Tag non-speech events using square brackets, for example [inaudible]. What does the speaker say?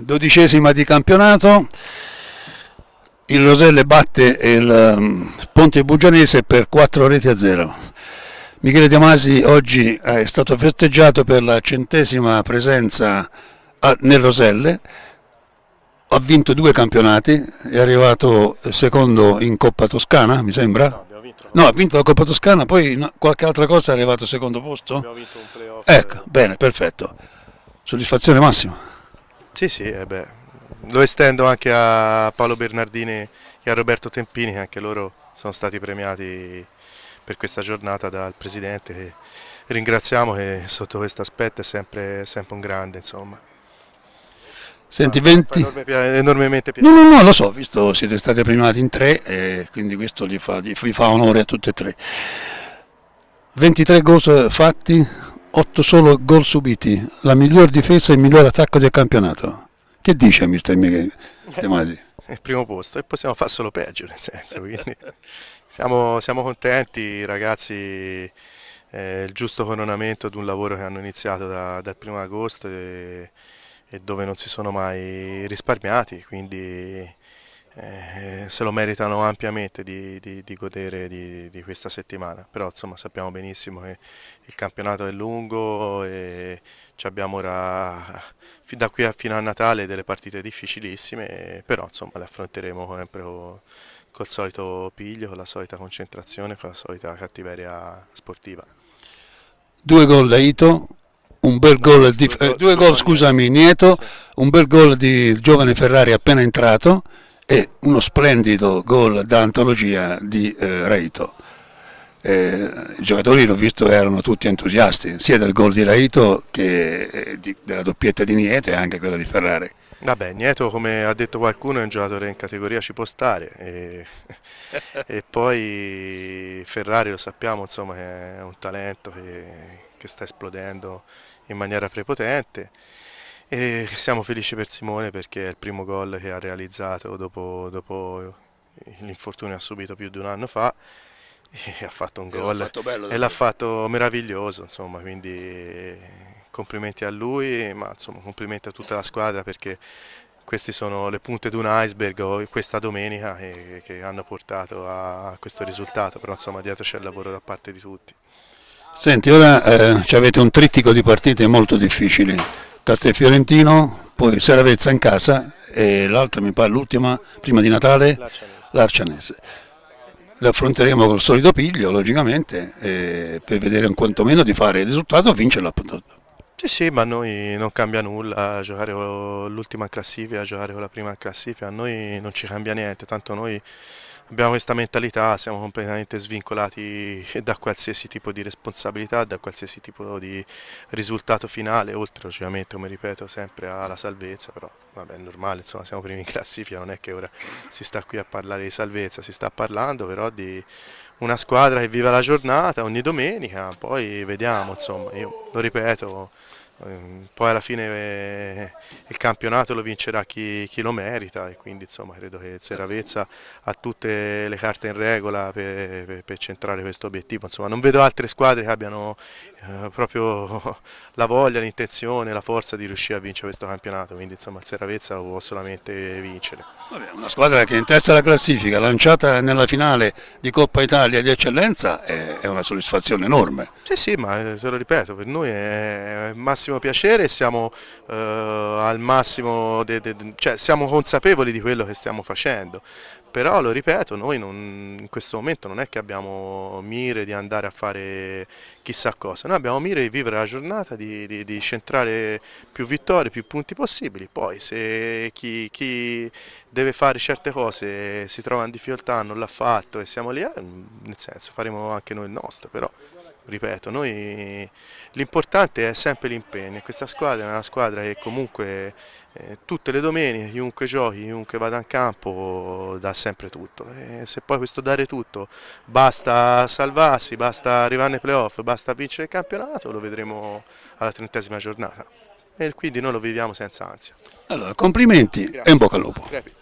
dodicesima di campionato, il Roselle batte il mm, Ponte Bugianese per 4 reti a 0. Michele Diamasi oggi eh, è stato festeggiato per la centesima presenza nel Roselle, ha vinto due campionati, è arrivato secondo in Coppa Toscana, mi sembra. No, ha vinto la Coppa Toscana, poi qualche altra cosa è arrivato secondo posto. Abbiamo vinto un playoff. Ecco, bene, perfetto. Soddisfazione massima. Sì, sì, eh lo estendo anche a Paolo Bernardini e a Roberto Tempini, che anche loro sono stati premiati per questa giornata dal Presidente. Che ringraziamo che sotto questo aspetto è sempre, sempre un grande, insomma. Senti, 20... Ah, enorme, enormemente piacere. No, no, no, lo so, visto che siete stati premiati in tre, eh, quindi questo gli fa, fa onore a tutti e tre. 23 gol fatti, 8 solo gol subiti, la miglior difesa e il miglior attacco del campionato. Che dice mister Michele De eh, Il eh, primo posto e possiamo far solo peggio, nel senso, quindi siamo, siamo contenti ragazzi, eh, il giusto coronamento di un lavoro che hanno iniziato da, dal primo agosto e, e, dove non si sono mai risparmiati, quindi eh, se lo meritano ampiamente di, di, di godere di, di, questa settimana, però insomma sappiamo benissimo che il campionato è lungo e ci abbiamo ora da qui a fino a Natale delle partite difficilissime, però insomma le affronteremo sempre col solito piglio, con la solita concentrazione, con la solita cattiveria sportiva. Due gol da Ito, un bel gol di, eh, due gol, scusami, Nieto, un bel gol di giovane Ferrari appena entrato e uno splendido gol da antologia di eh, Reito. Eh, I giocatori l'ho visto erano tutti entusiasti, sia del gol di Reito che eh, di, della doppietta di Nieto e anche quella di Ferrari. Vabbè, Nieto come ha detto qualcuno è un giocatore in categoria ci può stare e, [laughs] e poi Ferrari lo sappiamo insomma è un talento che, che sta esplodendo in maniera prepotente e siamo felici per Simone perché è il primo gol che ha realizzato dopo, dopo l'infortunio ha subito più di un anno fa e ha fatto un gol e l'ha fatto meraviglioso insomma quindi complimenti a lui ma insomma complimenti a tutta la squadra perché queste sono le punte di un iceberg questa domenica e, che hanno portato a questo risultato però insomma dietro c'è il lavoro da parte di tutti Senti ora eh, avete un trittico di partite molto difficili Castelfiorentino, poi Seravezza in casa e l'altra mi pare l'ultima, prima di Natale, l'Arcianese. Le affronteremo col solito piglio, logicamente, eh, per vedere quantomeno di fare il risultato e vincere l'appuntamento. Sì, sì, ma a noi non cambia nulla giocare con l'ultima classifica, giocare con la prima classifica, a noi non ci cambia niente, tanto noi abbiamo questa mentalità, siamo completamente svincolati [laughs] da qualsiasi tipo di responsabilità, da qualsiasi tipo di risultato finale, oltre ovviamente, come ripeto, sempre alla salvezza, però vabbè è normale, insomma siamo primi in classifica, non è che ora si sta qui a parlare di salvezza, si sta parlando però di una squadra che vive la giornata ogni domenica, poi vediamo, insomma, io lo ripeto, Ehm, poi alla fine eh, il campionato lo vincerà chi, chi, lo merita e quindi insomma credo che Seravezza ha tutte le carte in regola per, per, per centrare questo obiettivo. Insomma, non vedo altre squadre che abbiano eh, proprio [laughs] la voglia, l'intenzione, la forza di riuscire a vincere questo campionato, quindi insomma il Seravezza lo può solamente vincere. Vabbè, una squadra che in testa alla classifica, lanciata nella finale di Coppa Italia di eccellenza è, è una soddisfazione enorme. Sì sì, ma te eh, lo ripeto, per noi è massimo grandissimo piacere siamo eh, al massimo, de, de, de, cioè siamo consapevoli di quello che stiamo facendo, però lo ripeto, noi non, in questo momento non è che abbiamo mire di andare a fare chissà cosa, noi abbiamo mire di vivere la giornata, di, di, di centrare più vittorie, più punti possibili, poi se chi, chi deve fare certe cose si trova in difficoltà, non l'ha fatto e siamo lì, eh, nel senso faremo anche noi il nostro, però ripeto, noi l'importante è sempre l'impegno, questa squadra è una squadra che comunque eh, tutte le domeniche, chiunque giochi, chiunque vada in campo dà sempre tutto e se poi questo dare tutto basta salvarsi, basta arrivare nei playoff, basta vincere il campionato lo vedremo alla trentesima giornata e quindi noi lo viviamo senza ansia. Allora, complimenti Grazie. e in bocca al lupo. Grazie.